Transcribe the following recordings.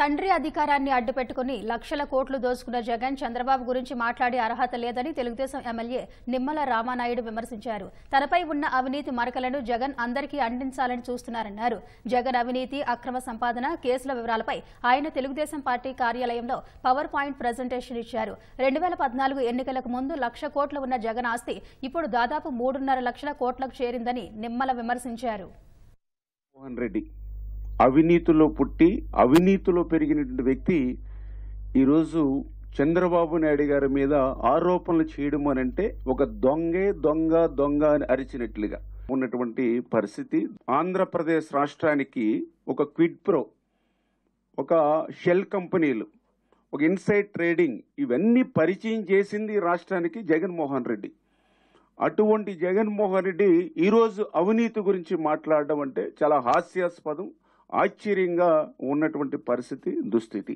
తండ్రి అధికారాన్ని అడ్డుపెట్టుకుని లక్షల కోట్లు దోచుకున్న జగన్ చంద్రబాబు గురించి మాట్లాడే అర్హత లేదని తెలుగుదేశం ఎమ్మెల్యే నిమ్మల రామానాయుడు విమర్శించారు తనపై ఉన్న అవినీతి మరకలను జగన్ అందరికీ అందించాలని చూస్తున్నారన్నారు జగన్ అవినీతి అక్రమ సంపాదన కేసుల వివరాలపై ఆయన తెలుగుదేశం పార్టీ కార్యాలయంలో పవర్ పాయింట్ ప్రజెంటేషన్ ఇచ్చారు రెండు వేల పద్నాలుగు ఎన్నికలకు ముందు లక్ష కోట్లు ఉన్న జగన్ ఆస్తి ఇప్పుడు దాదాపు మూడున్నర లక్షల కోట్లకు చేరిందని నిమ్మల విమర్శించారు అవినీతిలో పుట్టి అవినీతిలో పెరిగినటువంటి వ్యక్తి ఈరోజు చంద్రబాబు నాయుడు గారి మీద ఆరోపణలు చేయడం అని అంటే ఒక దొంగే దొంగ దొంగ అని అరిచినట్లుగా ఉన్నటువంటి పరిస్థితి ఆంధ్రప్రదేశ్ రాష్ట్రానికి ఒక క్విడ్ ప్రో ఒక షెల్ కంపెనీలు ఒక ఇన్సైడ్ ట్రేడింగ్ ఇవన్నీ పరిచయం చేసింది రాష్ట్రానికి జగన్మోహన్ రెడ్డి అటువంటి జగన్మోహన్ రెడ్డి ఈరోజు అవినీతి గురించి మాట్లాడడం అంటే చాలా హాస్యాస్పదం ఆశ్చర్యంగా ఉన్నటువంటి పరిస్థితి దుస్థితి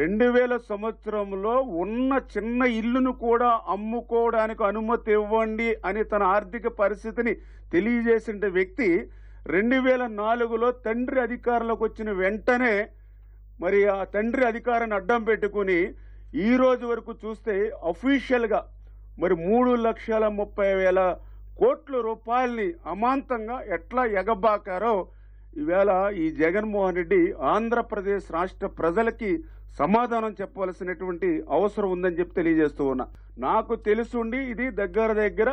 రెండు వేల సంవత్సరంలో ఉన్న చిన్న ఇల్లును కూడా అమ్ముకోవడానికి అనుమతి ఇవ్వండి అని తన ఆర్థిక పరిస్థితిని తెలియజేసిన వ్యక్తి రెండు వేల నాలుగులో తండ్రి అధికారంలోకి వచ్చిన వెంటనే మరి ఆ తండ్రి అధికారాన్ని అడ్డం పెట్టుకుని ఈ రోజు వరకు చూస్తే అఫీషియల్గా మరి మూడు లక్షల ముప్పై వేల కోట్ల రూపాయల్ని అమాంతంగా ఎట్లా ఎగబాకారో ఈవేళ ఈ జగన్మోహన్ రెడ్డి ఆంధ్రప్రదేశ్ రాష్ట్ర ప్రజలకి సమాధానం చెప్పవలసినటువంటి అవసరం ఉందని చెప్పి తెలియజేస్తూ ఉన్నా నాకు తెలుసుండి ఇది దగ్గర దగ్గర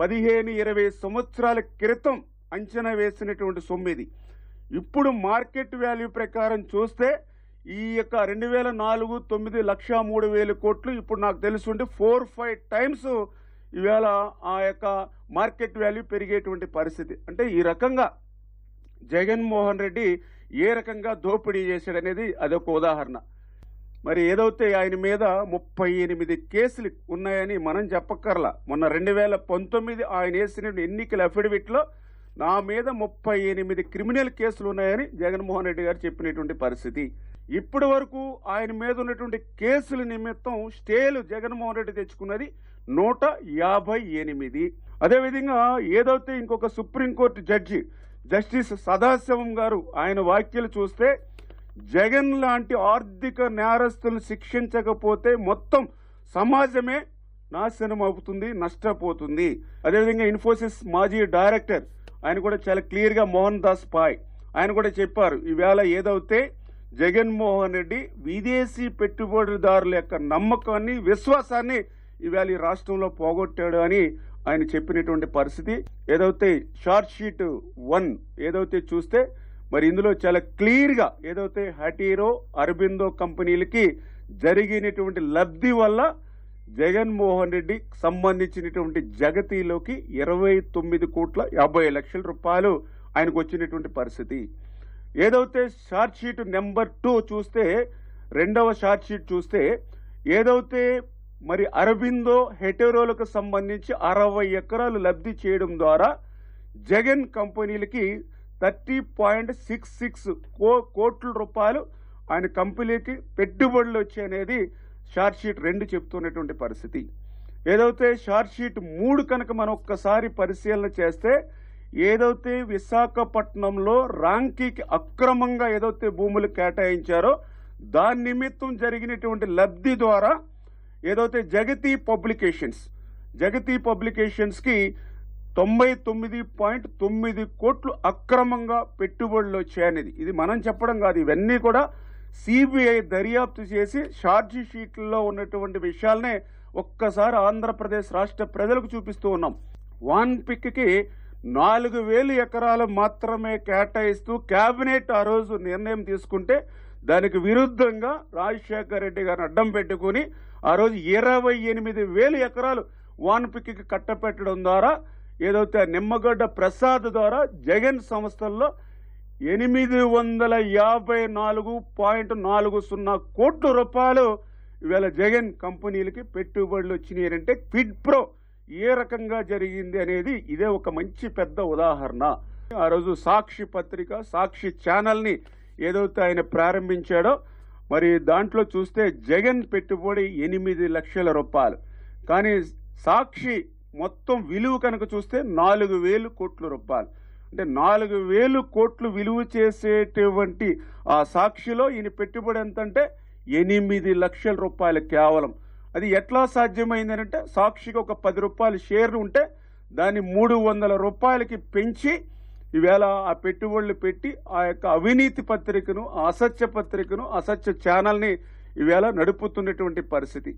పదిహేను ఇరవై సంవత్సరాల క్రితం అంచనా వేసినటువంటి సొమ్ము ఇది ఇప్పుడు మార్కెట్ వాల్యూ ప్రకారం చూస్తే ఈ యొక్క రెండు వేల నాలుగు తొమ్మిది లక్ష మూడు వేల కోట్లు ఇప్పుడు నాకు తెలుసుంటే ఫోర్ ఫైవ్ టైమ్స్ ఈవేళ ఆ యొక్క మార్కెట్ వాల్యూ పెరిగేటువంటి పరిస్థితి అంటే ఈ రకంగా జగన్మోహన్ రెడ్డి ఏ రకంగా దోపిడీ చేశాడనేది అదొక ఉదాహరణ మరి ఏదైతే ఆయన మీద ముప్పై ఎనిమిది కేసులు ఉన్నాయని మనం చెప్పక్కర్లా మొన్న రెండు వేల పంతొమ్మిది ఆయన వేసిన ఎన్నికల అఫిడవిట్లో నా మీద ముప్పై ఎనిమిది క్రిమినల్ కేసులు ఉన్నాయని జగన్మోహన్ రెడ్డి గారు చెప్పినటువంటి పరిస్థితి ఇప్పటి వరకు ఆయన మీద ఉన్నటువంటి కేసుల నిమిత్తం స్టేలు జగన్మోహన్ రెడ్డి తెచ్చుకున్నది నూట యాభై ఎనిమిది అదేవిధంగా ఏదైతే ఇంకొక సుప్రీంకోర్టు జడ్జి జస్టిస్ సదాశివం గారు ఆయన వ్యాఖ్యలు చూస్తే జగన్ లాంటి ఆర్థిక నేరస్తులను శిక్షించకపోతే మొత్తం సమాజమే నాశనం అవుతుంది నష్టపోతుంది అదేవిధంగా ఇన్ఫోసిస్ మాజీ డైరెక్టర్ ఆయన కూడా చాలా క్లియర్గా మోహన్ దాస్ పాయ్ ఆయన కూడా చెప్పారు ఈవేళ ఏదైతే జగన్మోహన్ రెడ్డి విదేశీ పెట్టుబడిదారుల యొక్క నమ్మకాన్ని విశ్వాసాన్ని ఈవేళ ఈ రాష్ట్రంలో పోగొట్టాడు అని ఆయన చెప్పినటువంటి పరిస్థితి ఏదైతే షార్ట్ షీట్ వన్ ఏదైతే చూస్తే మరి ఇందులో చాలా క్లియర్గా ఏదైతే హటీరో అరబిందో కంపెనీలకి జరిగినటువంటి లబ్ధి వల్ల జగన్మోహన్ రెడ్డి సంబంధించినటువంటి జగతిలోకి ఇరవై తొమ్మిది కోట్ల యాభై లక్షల రూపాయలు ఆయనకు వచ్చినటువంటి పరిస్థితి ఏదైతే షార్ట్ షీట్ నెంబర్ టూ చూస్తే రెండవ షార్ట్ షీట్ చూస్తే ఏదైతే మరి అరబిందో హెటెరోలకు సంబంధించి అరవై ఎకరాలు లబ్ధి చేయడం ద్వారా జగన్ కంపెనీలకి థర్టీ పాయింట్ సిక్స్ సిక్స్ కో కోట్ల రూపాయలు ఆయన కంపెనీకి పెట్టుబడులు వచ్చాయనేది షార్ట్ షీట్ రెండు చెప్తున్నటువంటి పరిస్థితి ఏదైతే షార్ట్ షీట్ మూడు కనుక మనం ఒక్కసారి పరిశీలన చేస్తే ఏదైతే విశాఖపట్నంలో రాంకీకి అక్రమంగా ఏదైతే భూములు కేటాయించారో దాని నిమిత్తం జరిగినటువంటి లబ్ధి ద్వారా ఏదైతే జగతి పబ్లికేషన్స్ జగతి పబ్లికేషన్స్కి తొంభై తొమ్మిది పాయింట్ తొమ్మిది కోట్లు అక్రమంగా పెట్టుబడులు వచ్చాయనేది ఇది మనం చెప్పడం కాదు ఇవన్నీ కూడా సిబిఐ దర్యాప్తు చేసి షార్జీ షీట్లో ఉన్నటువంటి విషయాలనే ఒక్కసారి ఆంధ్రప్రదేశ్ రాష్ట్ర ప్రజలకు చూపిస్తూ ఉన్నాం వాన్ పిక్కి నాలుగు వేలు ఎకరాలు మాత్రమే కేటాయిస్తూ కేబినెట్ ఆ రోజు నిర్ణయం తీసుకుంటే దానికి విరుద్ధంగా రాజశేఖర రెడ్డి గారిని అడ్డం పెట్టుకుని ఆ రోజు ఇరవై ఎనిమిది వేల ఎకరాలు వానపిక్కి కట్టపెట్టడం ద్వారా ఏదైతే నిమ్మగడ్డ ప్రసాద్ ద్వారా జగన్ సంస్థల్లో ఎనిమిది వందల యాభై నాలుగు పాయింట్ నాలుగు సున్నా కోట్ల రూపాయలు ఇవాళ జగన్ కంపెనీలకి పెట్టుబడులు వచ్చినాయి అంటే క్విడ్ ప్రో ఏ రకంగా జరిగింది అనేది ఇదే ఒక మంచి పెద్ద ఉదాహరణ ఆ రోజు సాక్షి పత్రిక సాక్షి ఛానల్ని ఏదైతే ఆయన ప్రారంభించాడో మరి దాంట్లో చూస్తే జగన్ పెట్టుబడి ఎనిమిది లక్షల రూపాయలు కానీ సాక్షి మొత్తం విలువ కనుక చూస్తే నాలుగు వేలు కోట్ల రూపాయలు అంటే నాలుగు వేలు కోట్లు విలువ చేసేటువంటి ఆ సాక్షిలో ఈయన పెట్టుబడి ఎంత అంటే ఎనిమిది లక్షల రూపాయలు కేవలం అది ఎట్లా అంటే సాక్షికి ఒక పది రూపాయలు షేర్ ఉంటే దాన్ని మూడు వందల రూపాయలకి పెంచి ఈవేళ ఆ పెట్టుబడులు పెట్టి ఆ యొక్క అవినీతి పత్రికను అసత్య పత్రికను అసత్య ఛానల్ని ఈవేళ నడుపుతున్నటువంటి పరిస్థితి